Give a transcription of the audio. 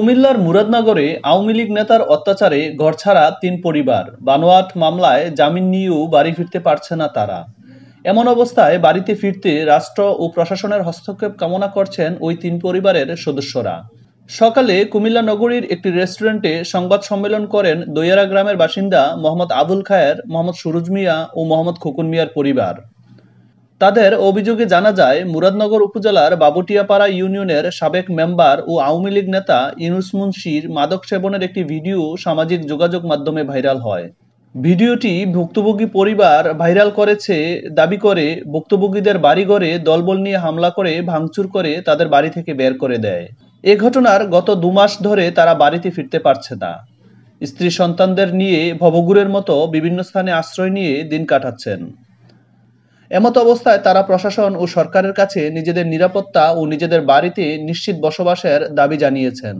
কুমিল্লার মুরাদনগরে আওয়ামী লীগ নেতার অত্যাচারে ঘরছাড়া তিন পরিবার বানোয়াট মামলায় জামিন নিয়েও বাড়ি ফিরতে পারছে না তারা এমন অবস্থায় বাড়িতে ফিরতে রাষ্ট্র ও প্রশাসনের হস্তক্ষেপ কামনা করছেন ওই তিন পরিবারের সদস্যরা সকালে কুমিল্লা নগরীর একটি রেস্টুরেন্টে সংবাদ সম্মেলন করেন দৈয়ারা গ্রামের বাসিন্দা মোহাম্মদ আবুল খায়ের মোহাম্মদ সুরুজ মিয়া ও মোহাম্মদ খোকুন মিয়ার পরিবার তাদের অভিযোগে জানা যায় মুরাদনগর উপজেলার বাবুটিয়াপাড়া ইউনিয়নের সাবেক মেম্বার ও আওয়ামী লীগ নেতা ইনুস মুন্সির মাদক সেবনের একটি ভিডিও সামাজিক যোগাযোগ মাধ্যমে ভাইরাল হয় ভিডিওটি ভুক্তভোগী পরিবার ভাইরাল করেছে দাবি করে ভুক্তভোগীদের বাড়িঘরে দলবল নিয়ে হামলা করে ভাঙচুর করে তাদের বাড়ি থেকে বের করে দেয় এ ঘটনার গত দুমাস ধরে তারা বাড়িতে ফিরতে পারছে না স্ত্রী সন্তানদের নিয়ে ভবগুরের মতো বিভিন্ন স্থানে আশ্রয় নিয়ে দিন কাটাচ্ছেন এমত অবস্থায় তারা প্রশাসন ও সরকারের কাছে নিজেদের নিরাপত্তা ও নিজেদের বাড়িতে নিশ্চিত বসবাসের দাবি জানিয়েছেন